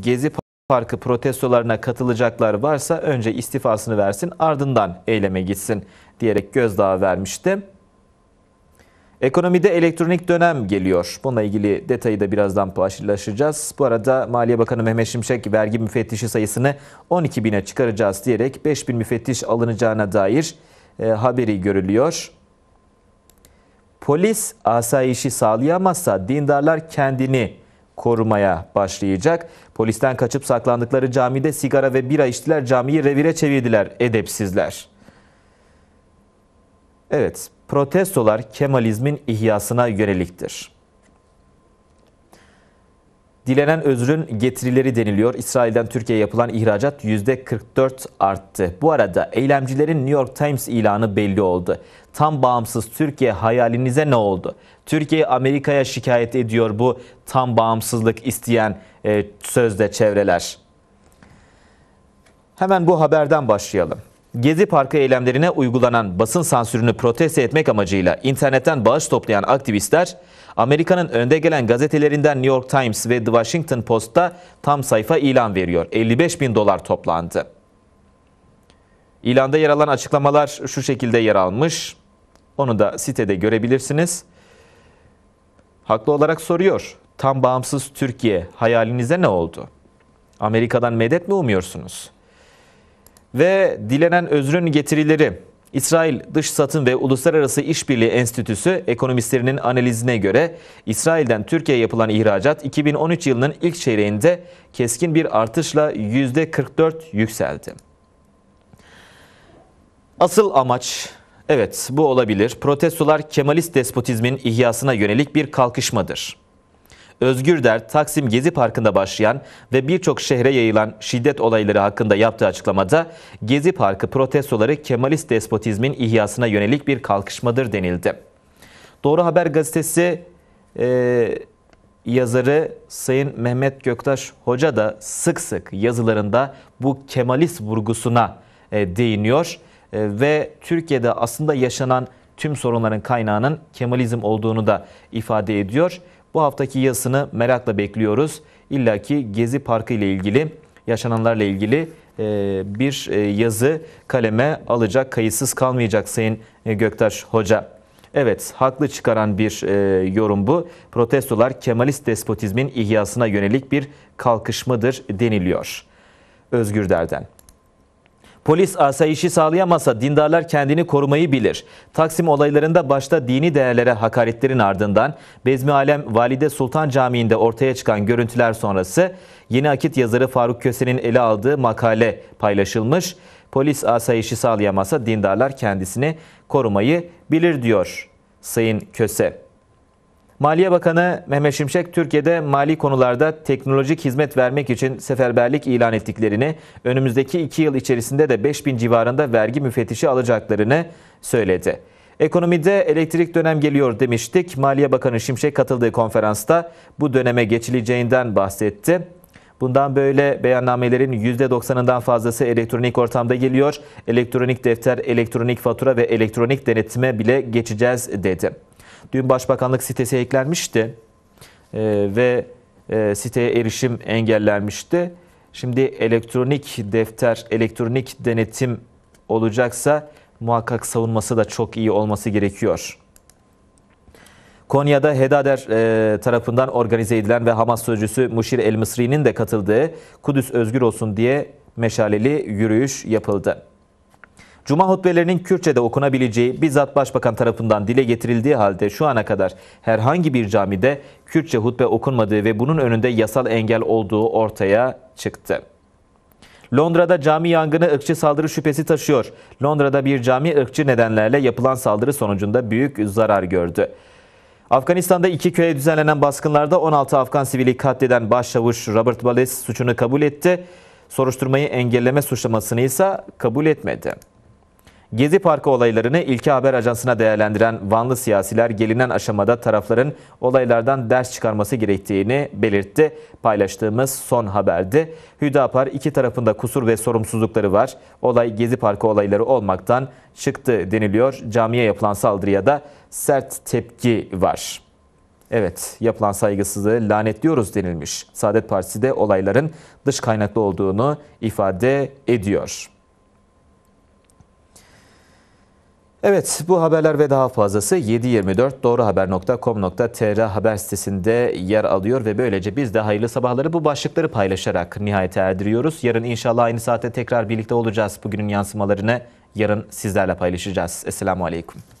Gezi Parkı protestolarına katılacaklar varsa önce istifasını versin ardından eyleme gitsin diyerek gözdağı vermişti. Ekonomide elektronik dönem geliyor. Bununla ilgili detayı da birazdan paylaşacağız. Bu arada Maliye Bakanı Mehmet Şimşek vergi müfettişi sayısını 12 bine çıkaracağız diyerek 5 bin müfettiş alınacağına dair e, haberi görülüyor. Polis asayişi sağlayamazsa dindarlar kendini korumaya başlayacak. Polisten kaçıp saklandıkları camide sigara ve bira içtiler, camiyi revire çevirdiler edepsizler. Evet, protestolar Kemalizmin ihyasına yöneliktir. Dilenen özrün getirileri deniliyor. İsrail'den Türkiye'ye yapılan ihracat %44 arttı. Bu arada eylemcilerin New York Times ilanı belli oldu. Tam bağımsız Türkiye hayalinize ne oldu? Türkiye Amerika'ya şikayet ediyor bu tam bağımsızlık isteyen e, sözde çevreler. Hemen bu haberden başlayalım. Gezi Parkı eylemlerine uygulanan basın sansürünü protesto etmek amacıyla internetten bağış toplayan aktivistler, Amerika'nın önde gelen gazetelerinden New York Times ve The Washington Post'ta tam sayfa ilan veriyor. 55 bin dolar toplandı. İlanda yer alan açıklamalar şu şekilde yer almış. Onu da sitede görebilirsiniz. Haklı olarak soruyor. Tam bağımsız Türkiye hayalinize ne oldu? Amerika'dan medet mi umuyorsunuz? ve dilenen özrün getirileri İsrail Dış Satın ve Uluslararası İşbirliği Enstitüsü ekonomistlerinin analizine göre İsrail'den Türkiye'ye yapılan ihracat 2013 yılının ilk çeyreğinde keskin bir artışla %44 yükseldi. Asıl amaç evet bu olabilir. Protestolar Kemalist despotizmin ihyasına yönelik bir kalkışmadır. Özgür Der Taksim Gezi Parkı'nda başlayan ve birçok şehre yayılan şiddet olayları hakkında yaptığı açıklamada Gezi Parkı protestoları Kemalist despotizmin ihyasına yönelik bir kalkışmadır denildi. Doğru Haber gazetesi e, yazarı Sayın Mehmet Göktaş Hoca da sık sık yazılarında bu Kemalist vurgusuna e, değiniyor e, ve Türkiye'de aslında yaşanan tüm sorunların kaynağının Kemalizm olduğunu da ifade ediyor. Bu haftaki yazısını merakla bekliyoruz. İlla ki Gezi Parkı ile ilgili, yaşananlarla ilgili e, bir e, yazı kaleme alacak, kayıtsız kalmayacak Sayın e, Göktaş Hoca. Evet, haklı çıkaran bir e, yorum bu. Protestolar Kemalist despotizmin ihyasına yönelik bir kalkışmadır deniliyor. Özgür Der'den. Polis asayişi sağlayamasa dindarlar kendini korumayı bilir. Taksim olaylarında başta dini değerlere hakaretlerin ardından Bezmi Alem Valide Sultan Camii'nde ortaya çıkan görüntüler sonrası Yeni Akit yazarı Faruk Köse'nin ele aldığı makale paylaşılmış. Polis asayişi sağlayamasa dindarlar kendisini korumayı bilir diyor Sayın Köse. Maliye Bakanı Mehmet Şimşek Türkiye'de mali konularda teknolojik hizmet vermek için seferberlik ilan ettiklerini, önümüzdeki 2 yıl içerisinde de 5000 civarında vergi müfettişi alacaklarını söyledi. Ekonomide elektrik dönem geliyor demiştik. Maliye Bakanı Şimşek katıldığı konferansta bu döneme geçileceğinden bahsetti. Bundan böyle beyannamelerin %90'ından fazlası elektronik ortamda geliyor. Elektronik defter, elektronik fatura ve elektronik denetime bile geçeceğiz dedi. Dün Başbakanlık sitesi eklenmişti e, ve e, siteye erişim engellenmişti. Şimdi elektronik defter, elektronik denetim olacaksa muhakkak savunması da çok iyi olması gerekiyor. Konya'da Hedader e, tarafından organize edilen ve Hamas sözcüsü Muşir El Mısri'nin de katıldığı Kudüs özgür olsun diye meşaleli yürüyüş yapıldı. Cuma hutbelerinin Kürtçe'de okunabileceği bizzat Başbakan tarafından dile getirildiği halde şu ana kadar herhangi bir camide Kürtçe hutbe okunmadığı ve bunun önünde yasal engel olduğu ortaya çıktı. Londra'da cami yangını ırkçı saldırı şüphesi taşıyor. Londra'da bir cami ırkçı nedenlerle yapılan saldırı sonucunda büyük zarar gördü. Afganistan'da iki köye düzenlenen baskınlarda 16 Afgan sivili katleden başsavuş Robert Wallace suçunu kabul etti. Soruşturmayı engelleme suçlamasını ise kabul etmedi. Gezi Parkı olaylarını ilke haber ajansına değerlendiren Vanlı siyasiler gelinen aşamada tarafların olaylardan ders çıkarması gerektiğini belirtti. Paylaştığımız son haberdi. Hüdapar iki tarafında kusur ve sorumsuzlukları var. Olay Gezi Parkı olayları olmaktan çıktı deniliyor. Camiye yapılan saldırıya da sert tepki var. Evet, yapılan saygısızlığı lanetliyoruz denilmiş. Saadet Partisi de olayların dış kaynaklı olduğunu ifade ediyor. Evet bu haberler ve daha fazlası 7.24 doğruhaber.com.tr haber sitesinde yer alıyor ve böylece biz de hayırlı sabahları bu başlıkları paylaşarak nihayete erdiriyoruz. Yarın inşallah aynı saatte tekrar birlikte olacağız. Bugünün yansımalarını yarın sizlerle paylaşacağız. Esselamu Aleyküm.